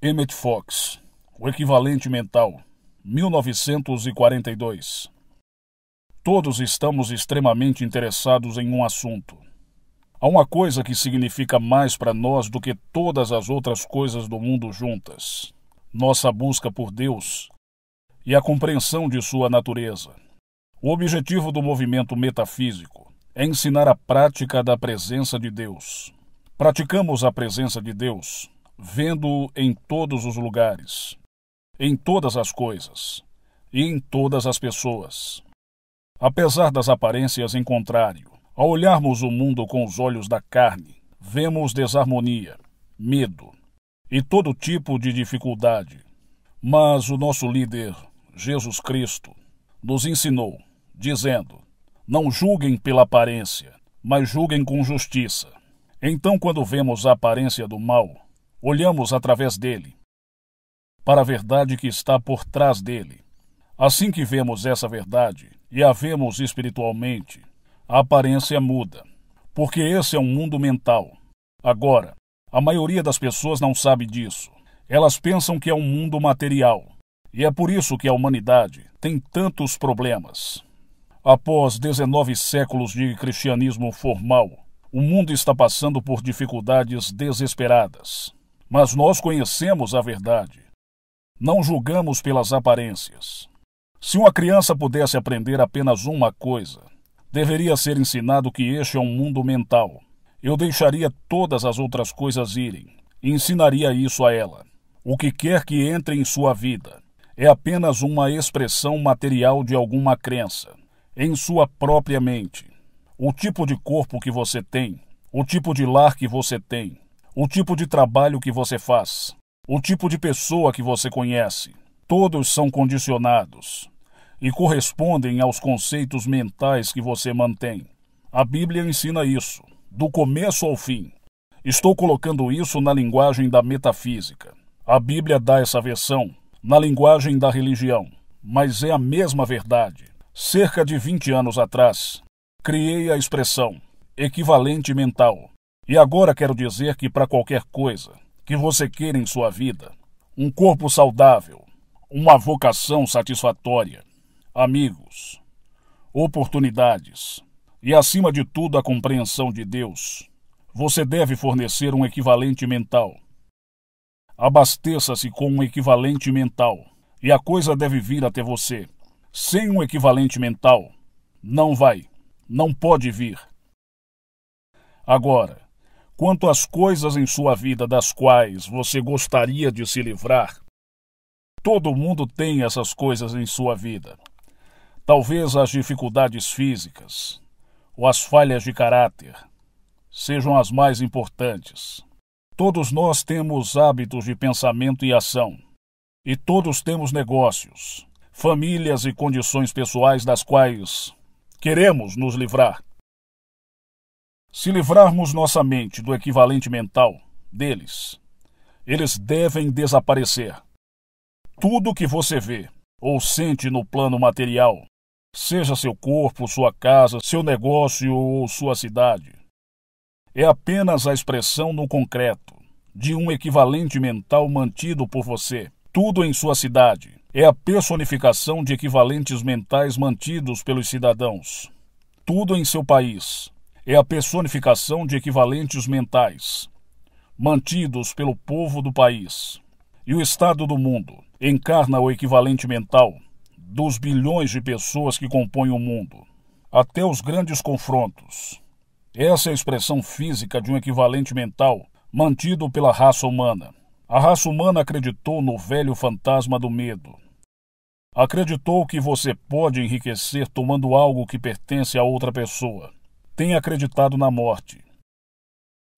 Emmett Fox, O Equivalente Mental, 1942. Todos estamos extremamente interessados em um assunto. Há uma coisa que significa mais para nós do que todas as outras coisas do mundo juntas: nossa busca por Deus e a compreensão de sua natureza. O objetivo do movimento metafísico é ensinar a prática da presença de Deus. Praticamos a presença de Deus vendo-o em todos os lugares, em todas as coisas e em todas as pessoas. Apesar das aparências em contrário, ao olharmos o mundo com os olhos da carne, vemos desarmonia, medo e todo tipo de dificuldade. Mas o nosso líder, Jesus Cristo, nos ensinou, dizendo: Não julguem pela aparência, mas julguem com justiça. Então, quando vemos a aparência do mal, Olhamos através dele, para a verdade que está por trás dele. Assim que vemos essa verdade e a vemos espiritualmente, a aparência muda, porque esse é um mundo mental. Agora, a maioria das pessoas não sabe disso. Elas pensam que é um mundo material, e é por isso que a humanidade tem tantos problemas. Após 19 séculos de cristianismo formal, o mundo está passando por dificuldades desesperadas. Mas nós conhecemos a verdade. Não julgamos pelas aparências. Se uma criança pudesse aprender apenas uma coisa, deveria ser ensinado que este é um mundo mental. Eu deixaria todas as outras coisas irem e ensinaria isso a ela. O que quer que entre em sua vida é apenas uma expressão material de alguma crença, em sua própria mente. O tipo de corpo que você tem, o tipo de lar que você tem, o tipo de trabalho que você faz, o tipo de pessoa que você conhece. Todos são condicionados e correspondem aos conceitos mentais que você mantém. A Bíblia ensina isso, do começo ao fim. Estou colocando isso na linguagem da metafísica. A Bíblia dá essa versão na linguagem da religião, mas é a mesma verdade. Cerca de 20 anos atrás, criei a expressão equivalente mental e agora quero dizer que para qualquer coisa que você queira em sua vida, um corpo saudável, uma vocação satisfatória, amigos, oportunidades e, acima de tudo, a compreensão de Deus, você deve fornecer um equivalente mental. Abasteça-se com um equivalente mental e a coisa deve vir até você. Sem um equivalente mental, não vai, não pode vir. Agora, quanto às coisas em sua vida das quais você gostaria de se livrar. Todo mundo tem essas coisas em sua vida. Talvez as dificuldades físicas ou as falhas de caráter sejam as mais importantes. Todos nós temos hábitos de pensamento e ação. E todos temos negócios, famílias e condições pessoais das quais queremos nos livrar. Se livrarmos nossa mente do equivalente mental deles, eles devem desaparecer. Tudo que você vê ou sente no plano material, seja seu corpo, sua casa, seu negócio ou sua cidade, é apenas a expressão no concreto de um equivalente mental mantido por você. Tudo em sua cidade é a personificação de equivalentes mentais mantidos pelos cidadãos. Tudo em seu país é a personificação de equivalentes mentais, mantidos pelo povo do país. E o Estado do mundo encarna o equivalente mental dos bilhões de pessoas que compõem o mundo, até os grandes confrontos. Essa é a expressão física de um equivalente mental mantido pela raça humana. A raça humana acreditou no velho fantasma do medo. Acreditou que você pode enriquecer tomando algo que pertence a outra pessoa tem acreditado na morte.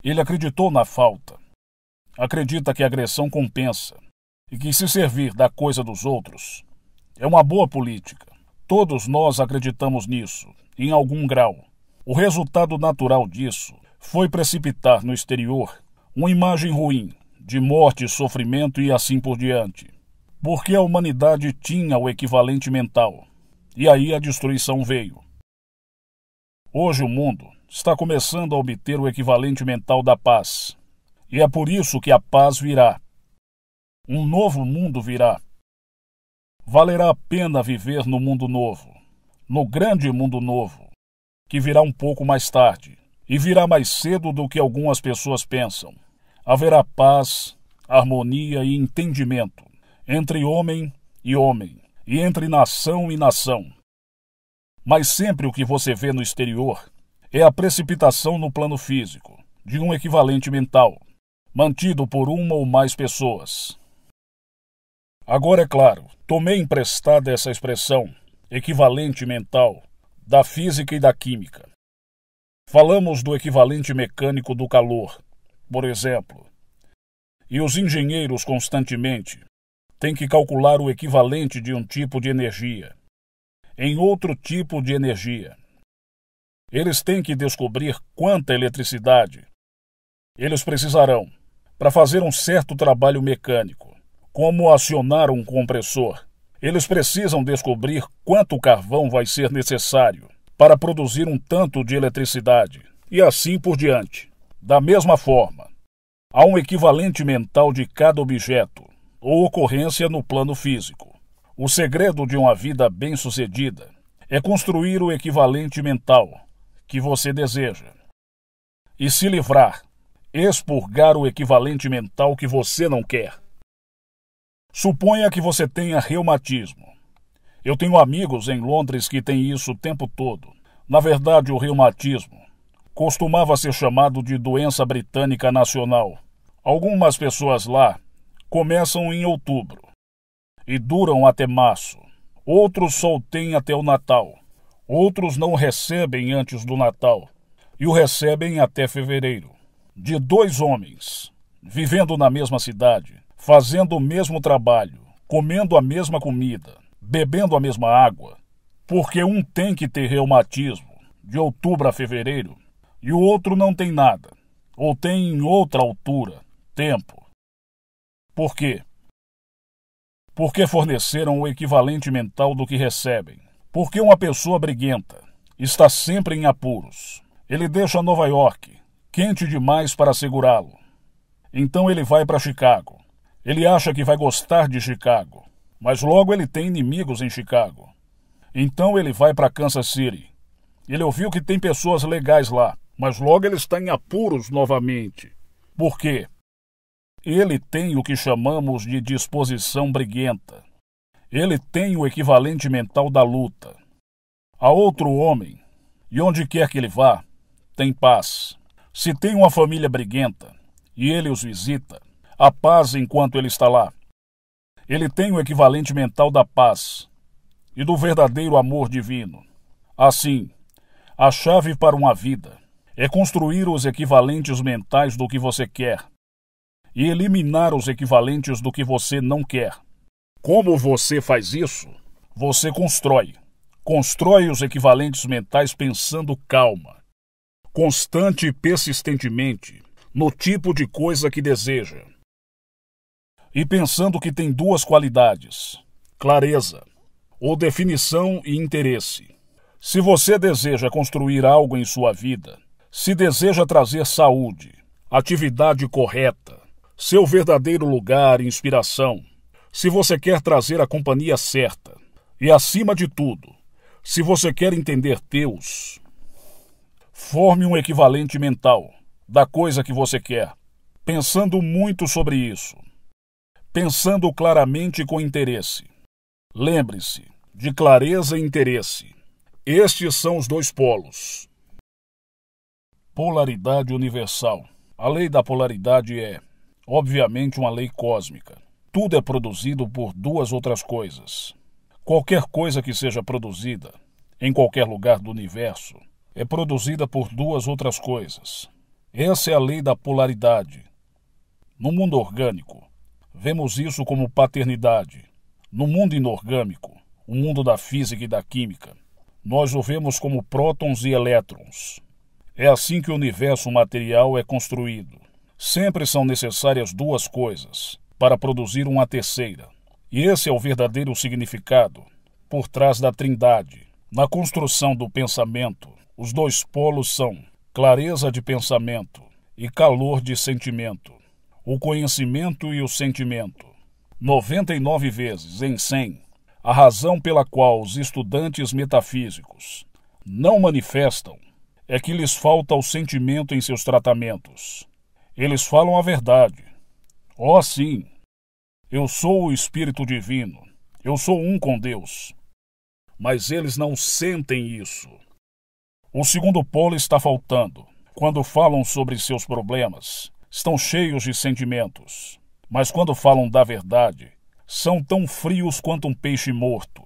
Ele acreditou na falta. Acredita que a agressão compensa e que se servir da coisa dos outros é uma boa política. Todos nós acreditamos nisso, em algum grau. O resultado natural disso foi precipitar no exterior uma imagem ruim de morte, sofrimento e assim por diante. Porque a humanidade tinha o equivalente mental. E aí a destruição veio. Hoje o mundo está começando a obter o equivalente mental da paz. E é por isso que a paz virá. Um novo mundo virá. Valerá a pena viver no mundo novo, no grande mundo novo, que virá um pouco mais tarde e virá mais cedo do que algumas pessoas pensam. Haverá paz, harmonia e entendimento entre homem e homem, e entre nação e nação. Mas sempre o que você vê no exterior é a precipitação no plano físico de um equivalente mental, mantido por uma ou mais pessoas. Agora, é claro, tomei emprestada essa expressão, equivalente mental, da física e da química. Falamos do equivalente mecânico do calor, por exemplo. E os engenheiros constantemente têm que calcular o equivalente de um tipo de energia, em outro tipo de energia. Eles têm que descobrir quanta eletricidade eles precisarão para fazer um certo trabalho mecânico, como acionar um compressor. Eles precisam descobrir quanto carvão vai ser necessário para produzir um tanto de eletricidade, e assim por diante. Da mesma forma, há um equivalente mental de cada objeto ou ocorrência no plano físico. O segredo de uma vida bem-sucedida é construir o equivalente mental que você deseja e se livrar, expurgar o equivalente mental que você não quer. Suponha que você tenha reumatismo. Eu tenho amigos em Londres que têm isso o tempo todo. Na verdade, o reumatismo costumava ser chamado de doença britânica nacional. Algumas pessoas lá começam em outubro e duram até março. Outros têm até o Natal. Outros não recebem antes do Natal e o recebem até fevereiro. De dois homens, vivendo na mesma cidade, fazendo o mesmo trabalho, comendo a mesma comida, bebendo a mesma água, porque um tem que ter reumatismo de outubro a fevereiro e o outro não tem nada, ou tem em outra altura, tempo. Por quê? porque forneceram o equivalente mental do que recebem, porque uma pessoa briguenta está sempre em apuros. Ele deixa Nova York, quente demais para segurá-lo. Então ele vai para Chicago. Ele acha que vai gostar de Chicago, mas logo ele tem inimigos em Chicago. Então ele vai para Kansas City. Ele ouviu que tem pessoas legais lá, mas logo ele está em apuros novamente. Por quê? Ele tem o que chamamos de disposição briguenta. Ele tem o equivalente mental da luta. A outro homem, e onde quer que ele vá, tem paz. Se tem uma família briguenta e ele os visita, há paz enquanto ele está lá. Ele tem o equivalente mental da paz e do verdadeiro amor divino. Assim, a chave para uma vida é construir os equivalentes mentais do que você quer e eliminar os equivalentes do que você não quer. Como você faz isso? Você constrói. Constrói os equivalentes mentais pensando calma, constante e persistentemente, no tipo de coisa que deseja. E pensando que tem duas qualidades: clareza, ou definição e interesse. Se você deseja construir algo em sua vida, se deseja trazer saúde, atividade correta, seu verdadeiro lugar e inspiração, se você quer trazer a companhia certa e, acima de tudo, se você quer entender Deus, forme um equivalente mental da coisa que você quer, pensando muito sobre isso, pensando claramente com interesse. Lembre-se de clareza e interesse. Estes são os dois polos. Polaridade universal. A lei da polaridade é obviamente, uma lei cósmica. Tudo é produzido por duas outras coisas. Qualquer coisa que seja produzida, em qualquer lugar do universo, é produzida por duas outras coisas. Essa é a lei da polaridade. No mundo orgânico, vemos isso como paternidade. No mundo inorgânico, o mundo da física e da química, nós o vemos como prótons e elétrons. É assim que o universo material é construído. Sempre são necessárias duas coisas para produzir uma terceira. E esse é o verdadeiro significado por trás da Trindade. Na construção do pensamento, os dois polos são clareza de pensamento e calor de sentimento. O conhecimento e o sentimento. 99 vezes em 100, a razão pela qual os estudantes metafísicos não manifestam é que lhes falta o sentimento em seus tratamentos. Eles falam a verdade. Oh, sim! Eu sou o Espírito Divino. Eu sou um com Deus. Mas eles não sentem isso. O segundo polo está faltando. Quando falam sobre seus problemas, estão cheios de sentimentos. Mas quando falam da verdade, são tão frios quanto um peixe morto.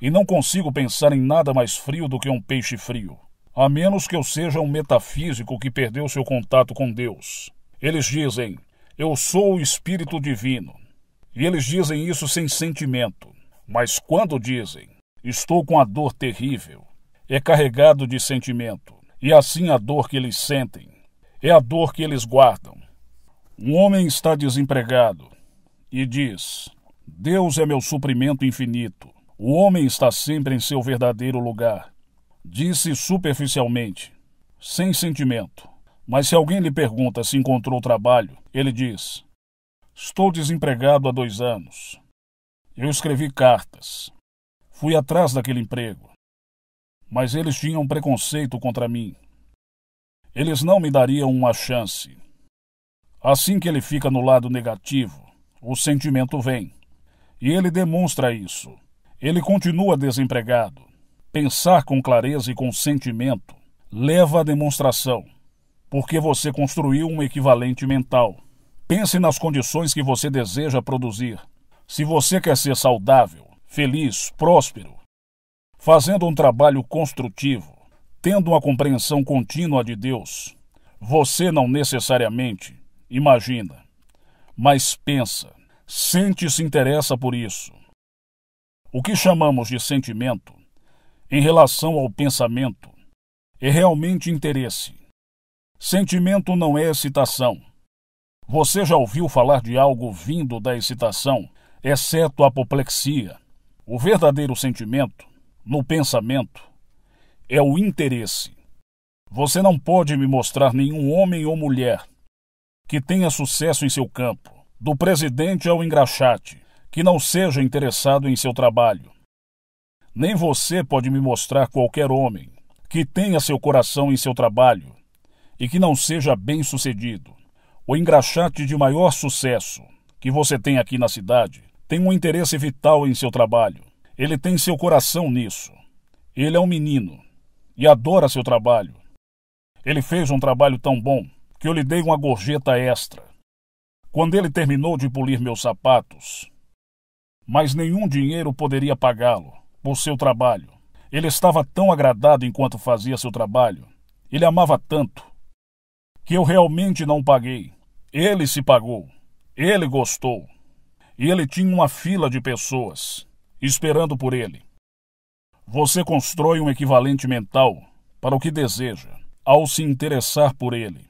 E não consigo pensar em nada mais frio do que um peixe frio a menos que eu seja um metafísico que perdeu seu contato com Deus. Eles dizem: Eu sou o Espírito Divino. E eles dizem isso sem sentimento. Mas quando dizem: Estou com a dor terrível, é carregado de sentimento. E assim a dor que eles sentem é a dor que eles guardam. Um homem está desempregado e diz: Deus é meu suprimento infinito. O homem está sempre em seu verdadeiro lugar Disse superficialmente, sem sentimento. Mas se alguém lhe pergunta se encontrou trabalho, ele diz: Estou desempregado há dois anos. Eu escrevi cartas. Fui atrás daquele emprego. Mas eles tinham preconceito contra mim. Eles não me dariam uma chance. Assim que ele fica no lado negativo, o sentimento vem. E ele demonstra isso. Ele continua desempregado. Pensar com clareza e com sentimento leva à demonstração, porque você construiu um equivalente mental. Pense nas condições que você deseja produzir. Se você quer ser saudável, feliz, próspero, fazendo um trabalho construtivo, tendo uma compreensão contínua de Deus, você não necessariamente imagina, mas pensa, sente e se interessa por isso. O que chamamos de sentimento em relação ao pensamento é realmente interesse. Sentimento não é excitação. Você já ouviu falar de algo vindo da excitação, exceto a apoplexia. O verdadeiro sentimento, no pensamento, é o interesse. Você não pode me mostrar nenhum homem ou mulher que tenha sucesso em seu campo, do presidente ao engraxate, que não seja interessado em seu trabalho, nem você pode me mostrar qualquer homem que tenha seu coração em seu trabalho e que não seja bem-sucedido. O engraxate de maior sucesso que você tem aqui na cidade tem um interesse vital em seu trabalho. Ele tem seu coração nisso. Ele é um menino e adora seu trabalho. Ele fez um trabalho tão bom que eu lhe dei uma gorjeta extra. Quando ele terminou de polir meus sapatos, mas nenhum dinheiro poderia pagá-lo por seu trabalho. Ele estava tão agradado enquanto fazia seu trabalho. Ele amava tanto. Que eu realmente não paguei. Ele se pagou. Ele gostou. E ele tinha uma fila de pessoas esperando por ele. Você constrói um equivalente mental para o que deseja, ao se interessar por ele.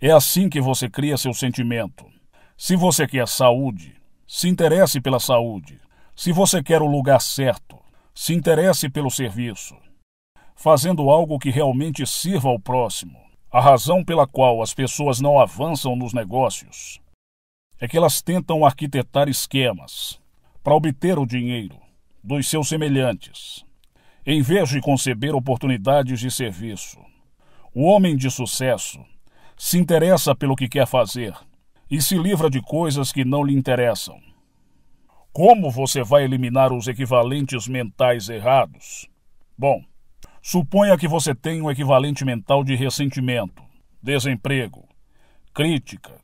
É assim que você cria seu sentimento. Se você quer saúde, se interesse pela saúde. Se você quer o lugar certo, se interesse pelo serviço, fazendo algo que realmente sirva ao próximo. A razão pela qual as pessoas não avançam nos negócios é que elas tentam arquitetar esquemas para obter o dinheiro dos seus semelhantes, em vez de conceber oportunidades de serviço. O homem de sucesso se interessa pelo que quer fazer e se livra de coisas que não lhe interessam. Como você vai eliminar os equivalentes mentais errados? Bom, suponha que você tem um equivalente mental de ressentimento, desemprego, crítica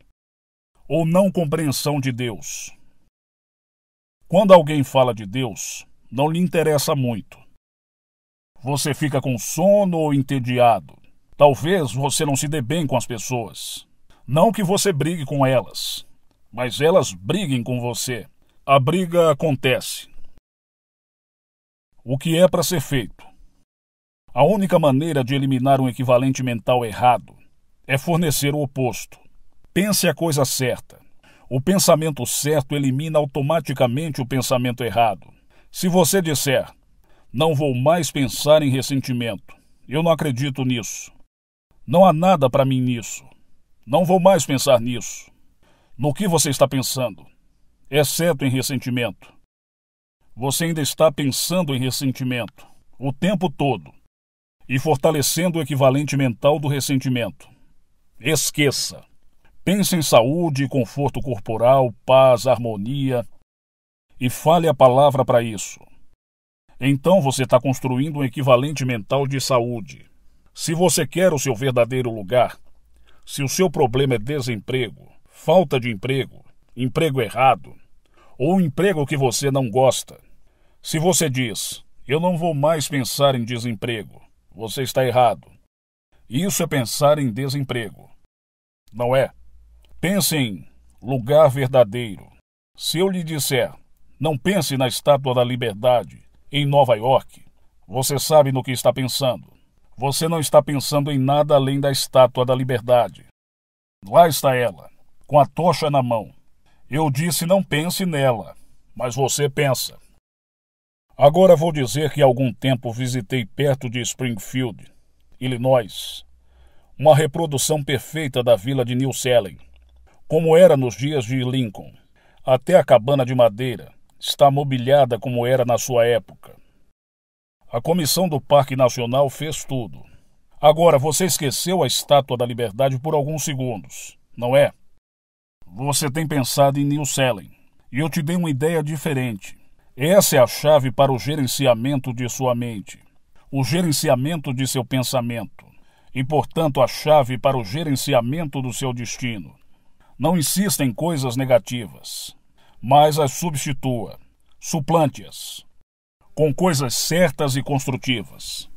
ou não compreensão de Deus. Quando alguém fala de Deus, não lhe interessa muito. Você fica com sono ou entediado. Talvez você não se dê bem com as pessoas. Não que você brigue com elas, mas elas briguem com você. A briga acontece. O que é para ser feito? A única maneira de eliminar um equivalente mental errado é fornecer o oposto. Pense a coisa certa. O pensamento certo elimina automaticamente o pensamento errado. Se você disser, não vou mais pensar em ressentimento, eu não acredito nisso. Não há nada para mim nisso. Não vou mais pensar nisso. No que você está pensando? exceto em ressentimento. Você ainda está pensando em ressentimento o tempo todo e fortalecendo o equivalente mental do ressentimento. Esqueça. Pense em saúde, conforto corporal, paz, harmonia e fale a palavra para isso. Então você está construindo um equivalente mental de saúde. Se você quer o seu verdadeiro lugar, se o seu problema é desemprego, falta de emprego, emprego errado, ou um emprego que você não gosta. Se você diz, eu não vou mais pensar em desemprego, você está errado. Isso é pensar em desemprego. Não é? Pense em lugar verdadeiro. Se eu lhe disser, não pense na Estátua da Liberdade, em Nova York, você sabe no que está pensando. Você não está pensando em nada além da Estátua da Liberdade. Lá está ela, com a tocha na mão, eu disse não pense nela, mas você pensa. Agora vou dizer que há algum tempo visitei perto de Springfield, Illinois, uma reprodução perfeita da vila de New Salem, como era nos dias de Lincoln. Até a cabana de madeira está mobiliada como era na sua época. A comissão do Parque Nacional fez tudo. Agora, você esqueceu a Estátua da Liberdade por alguns segundos, não é? você tem pensado em new selling. E eu te dei uma ideia diferente. Essa é a chave para o gerenciamento de sua mente, o gerenciamento de seu pensamento e, portanto, a chave para o gerenciamento do seu destino. Não insista em coisas negativas, mas as substitua, suplante-as com coisas certas e construtivas.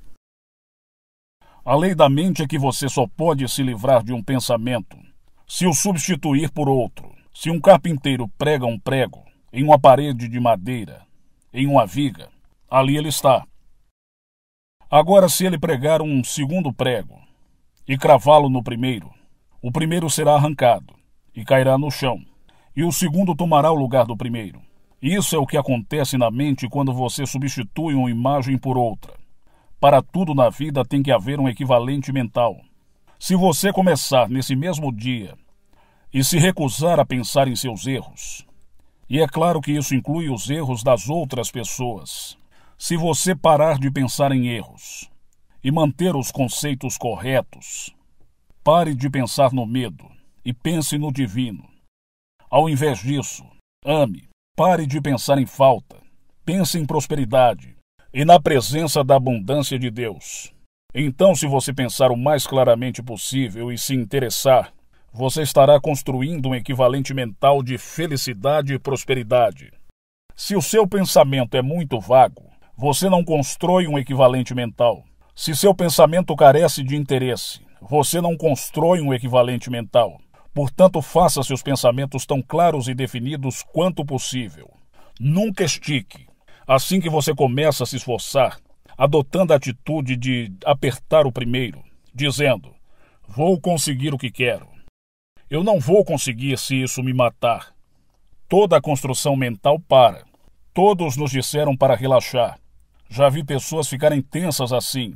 A lei da mente é que você só pode se livrar de um pensamento se o substituir por outro. Se um carpinteiro prega um prego em uma parede de madeira, em uma viga, ali ele está. Agora, se ele pregar um segundo prego e cravá-lo no primeiro, o primeiro será arrancado e cairá no chão, e o segundo tomará o lugar do primeiro. Isso é o que acontece na mente quando você substitui uma imagem por outra. Para tudo na vida tem que haver um equivalente mental. Se você começar nesse mesmo dia e se recusar a pensar em seus erros, e é claro que isso inclui os erros das outras pessoas, se você parar de pensar em erros e manter os conceitos corretos, pare de pensar no medo e pense no divino. Ao invés disso, ame, pare de pensar em falta, pense em prosperidade e na presença da abundância de Deus. Então, se você pensar o mais claramente possível e se interessar, você estará construindo um equivalente mental de felicidade e prosperidade. Se o seu pensamento é muito vago, você não constrói um equivalente mental. Se seu pensamento carece de interesse, você não constrói um equivalente mental. Portanto, faça seus pensamentos tão claros e definidos quanto possível. Nunca estique. Assim que você começa a se esforçar, adotando a atitude de apertar o primeiro, dizendo: Vou conseguir o que quero. Eu não vou conseguir se isso me matar. Toda a construção mental para. Todos nos disseram para relaxar. Já vi pessoas ficarem tensas assim.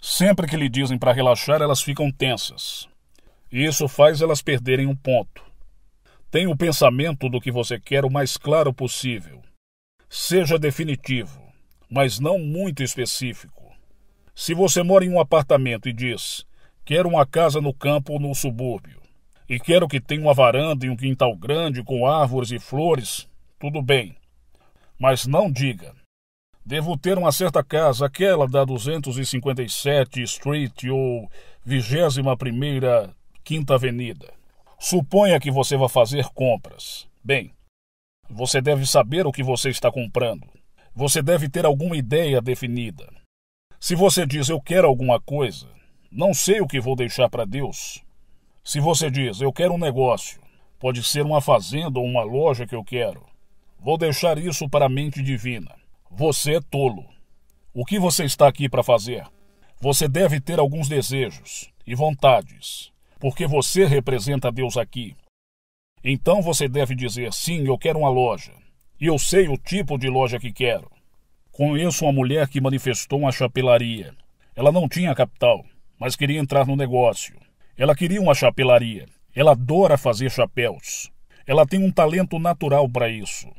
Sempre que lhe dizem para relaxar, elas ficam tensas. Isso faz elas perderem um ponto. Tenha o pensamento do que você quer o mais claro possível. Seja definitivo mas não muito específico. Se você mora em um apartamento e diz: Quero uma casa no campo ou no subúrbio, e quero que tenha uma varanda e um quintal grande com árvores e flores, tudo bem. Mas não diga: Devo ter uma certa casa, aquela da 257 Street ou 21 Quinta Avenida. Suponha que você vá fazer compras. Bem, você deve saber o que você está comprando você deve ter alguma ideia definida. Se você diz eu quero alguma coisa, não sei o que vou deixar para Deus. Se você diz eu quero um negócio, pode ser uma fazenda ou uma loja que eu quero. Vou deixar isso para a mente divina. Você é tolo. O que você está aqui para fazer? Você deve ter alguns desejos e vontades, porque você representa Deus aqui. Então você deve dizer: sim, eu quero uma loja e eu sei o tipo de loja que quero. Conheço uma mulher que manifestou uma chapelaria. Ela não tinha capital, mas queria entrar no negócio. Ela queria uma chapelaria. Ela adora fazer chapéus. Ela tem um talento natural para isso.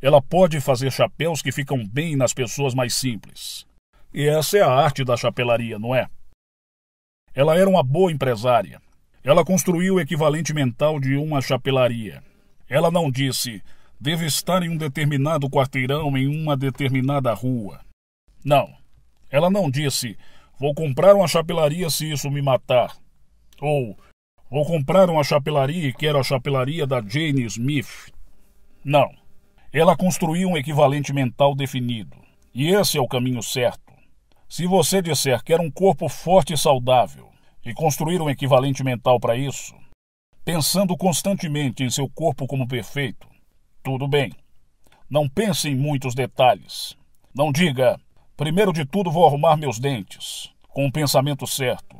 Ela pode fazer chapéus que ficam bem nas pessoas mais simples. E essa é a arte da chapelaria, não é? Ela era uma boa empresária. Ela construiu o equivalente mental de uma chapelaria. Ela não disse: deve estar em um determinado quarteirão, em uma determinada rua. Não, ela não disse: Vou comprar uma chapelaria se isso me matar. Ou Vou comprar uma chapelaria e quero a chapelaria da Jane Smith. Não. Ela construiu um equivalente mental definido. E esse é o caminho certo. Se você disser que era um corpo forte e saudável e construir um equivalente mental para isso, pensando constantemente em seu corpo como perfeito, tudo bem. Não pense em muitos detalhes. Não diga, primeiro de tudo vou arrumar meus dentes, com o pensamento certo,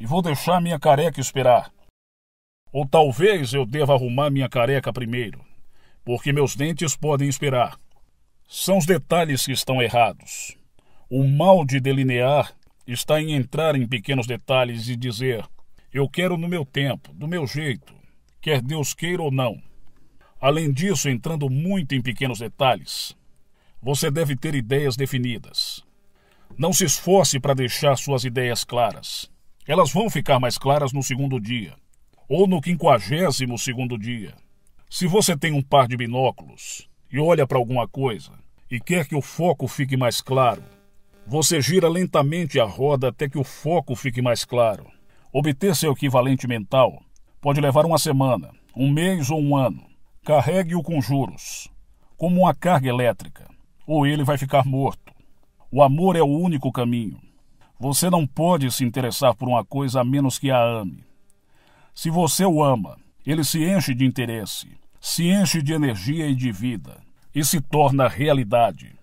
e vou deixar minha careca esperar. Ou talvez eu deva arrumar minha careca primeiro, porque meus dentes podem esperar. São os detalhes que estão errados. O mal de delinear está em entrar em pequenos detalhes e dizer: eu quero no meu tempo, do meu jeito, quer Deus queira ou não. Além disso, entrando muito em pequenos detalhes, você deve ter ideias definidas. Não se esforce para deixar suas ideias claras. Elas vão ficar mais claras no segundo dia, ou no quinquagésimo segundo dia. Se você tem um par de binóculos e olha para alguma coisa e quer que o foco fique mais claro, você gira lentamente a roda até que o foco fique mais claro. Obter seu equivalente mental pode levar uma semana, um mês ou um ano. Carregue-o com juros, como uma carga elétrica, ou ele vai ficar morto. O amor é o único caminho. Você não pode se interessar por uma coisa a menos que a ame. Se você o ama, ele se enche de interesse, se enche de energia e de vida, e se torna realidade.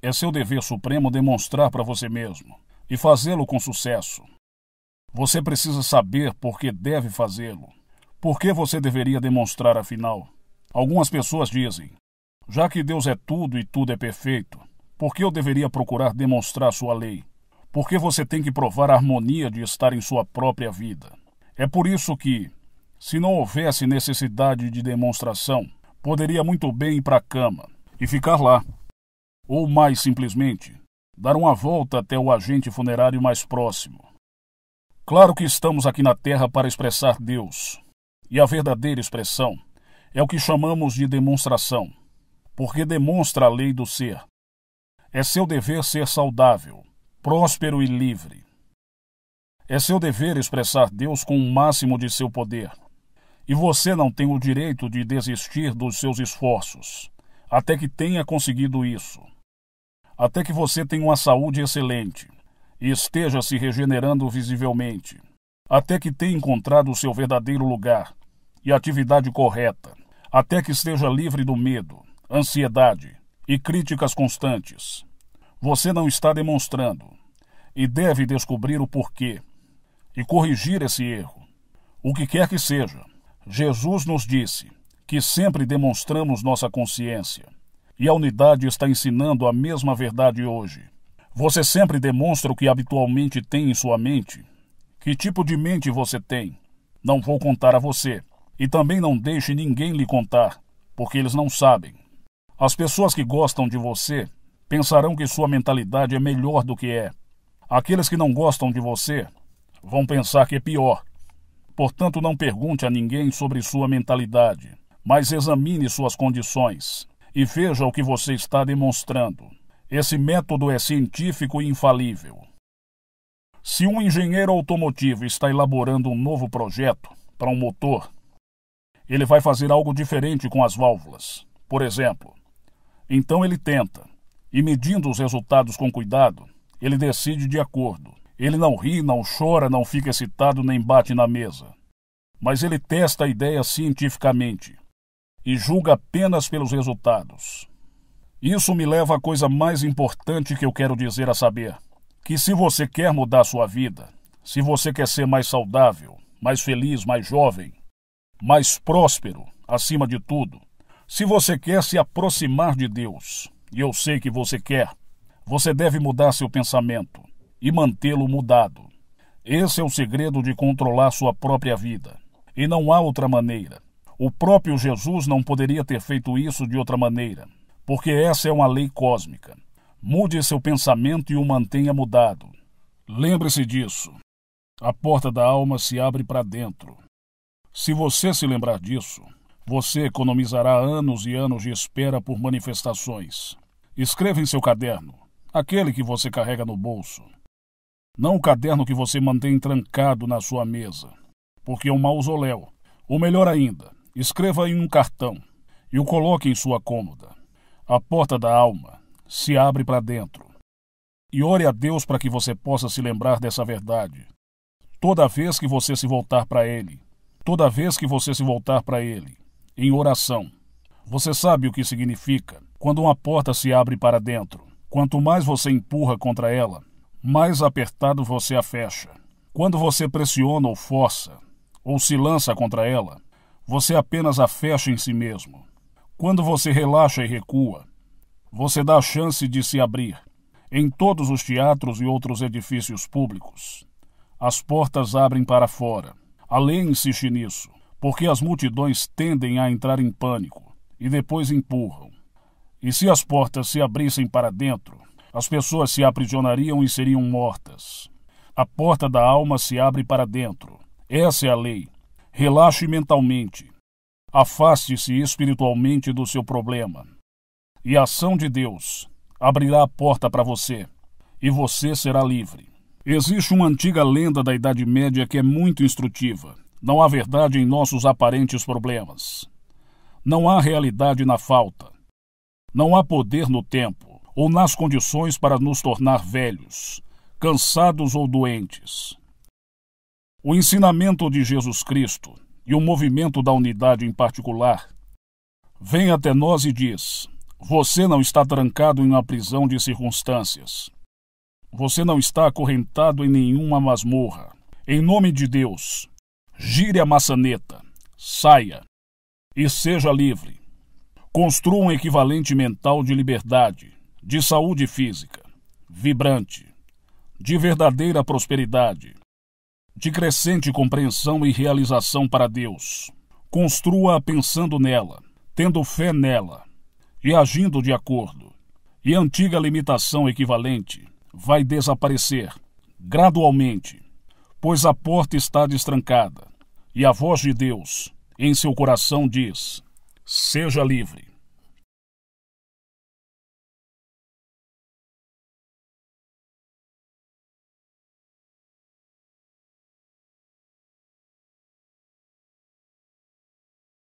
É seu dever supremo demonstrar para você mesmo e fazê-lo com sucesso. Você precisa saber por que deve fazê-lo. Por que você deveria demonstrar, afinal? Algumas pessoas dizem: já que Deus é tudo e tudo é perfeito, por que eu deveria procurar demonstrar sua lei? Por que você tem que provar a harmonia de estar em sua própria vida? É por isso que, se não houvesse necessidade de demonstração, poderia muito bem ir para a cama e ficar lá. Ou mais simplesmente, dar uma volta até o agente funerário mais próximo. Claro que estamos aqui na Terra para expressar Deus, e a verdadeira expressão é o que chamamos de demonstração, porque demonstra a lei do ser. É seu dever ser saudável, próspero e livre. É seu dever expressar Deus com o máximo de seu poder. E você não tem o direito de desistir dos seus esforços, até que tenha conseguido isso. Até que você tenha uma saúde excelente e esteja se regenerando visivelmente. Até que tenha encontrado o seu verdadeiro lugar e atividade correta até que esteja livre do medo, ansiedade e críticas constantes. Você não está demonstrando e deve descobrir o porquê e corrigir esse erro. O que quer que seja, Jesus nos disse que sempre demonstramos nossa consciência e a unidade está ensinando a mesma verdade hoje. Você sempre demonstra o que habitualmente tem em sua mente. Que tipo de mente você tem? Não vou contar a você e também não deixe ninguém lhe contar, porque eles não sabem. As pessoas que gostam de você pensarão que sua mentalidade é melhor do que é. Aqueles que não gostam de você vão pensar que é pior. Portanto, não pergunte a ninguém sobre sua mentalidade, mas examine suas condições e veja o que você está demonstrando. Esse método é científico e infalível. Se um engenheiro automotivo está elaborando um novo projeto para um motor ele vai fazer algo diferente com as válvulas. Por exemplo, então ele tenta, e medindo os resultados com cuidado, ele decide de acordo. Ele não ri, não chora, não fica excitado nem bate na mesa. Mas ele testa a ideia cientificamente e julga apenas pelos resultados. Isso me leva à coisa mais importante que eu quero dizer a saber: que se você quer mudar sua vida, se você quer ser mais saudável, mais feliz, mais jovem, mas próspero, acima de tudo. Se você quer se aproximar de Deus, e eu sei que você quer, você deve mudar seu pensamento e mantê-lo mudado. Esse é o segredo de controlar sua própria vida. E não há outra maneira. O próprio Jesus não poderia ter feito isso de outra maneira, porque essa é uma lei cósmica. Mude seu pensamento e o mantenha mudado. Lembre-se disso. A porta da alma se abre para dentro. Se você se lembrar disso, você economizará anos e anos de espera por manifestações. Escreva em seu caderno, aquele que você carrega no bolso. Não o caderno que você mantém trancado na sua mesa, porque é um mausoléu. Ou melhor ainda, escreva em um cartão e o coloque em sua cômoda. A porta da alma se abre para dentro. E ore a Deus para que você possa se lembrar dessa verdade. Toda vez que você se voltar para Ele, toda vez que você se voltar para Ele, em oração. Você sabe o que significa quando uma porta se abre para dentro. Quanto mais você empurra contra ela, mais apertado você a fecha. Quando você pressiona ou força, ou se lança contra ela, você apenas a fecha em si mesmo. Quando você relaxa e recua, você dá a chance de se abrir. Em todos os teatros e outros edifícios públicos, as portas abrem para fora. A lei insiste nisso, porque as multidões tendem a entrar em pânico e depois empurram. E se as portas se abrissem para dentro, as pessoas se aprisionariam e seriam mortas. A porta da alma se abre para dentro. Essa é a lei. Relaxe mentalmente. Afaste-se espiritualmente do seu problema. E a ação de Deus abrirá a porta para você, e você será livre. Existe uma antiga lenda da Idade Média que é muito instrutiva. Não há verdade em nossos aparentes problemas. Não há realidade na falta. Não há poder no tempo ou nas condições para nos tornar velhos, cansados ou doentes. O ensinamento de Jesus Cristo e o movimento da unidade em particular vem até nós e diz: Você não está trancado em uma prisão de circunstâncias. Você não está acorrentado em nenhuma masmorra. Em nome de Deus, gire a maçaneta, saia e seja livre. Construa um equivalente mental de liberdade, de saúde física, vibrante, de verdadeira prosperidade, de crescente compreensão e realização para Deus. Construa pensando nela, tendo fé nela e agindo de acordo. E antiga limitação equivalente vai desaparecer, gradualmente, pois a porta está destrancada, e a voz de Deus em seu coração diz: Seja livre.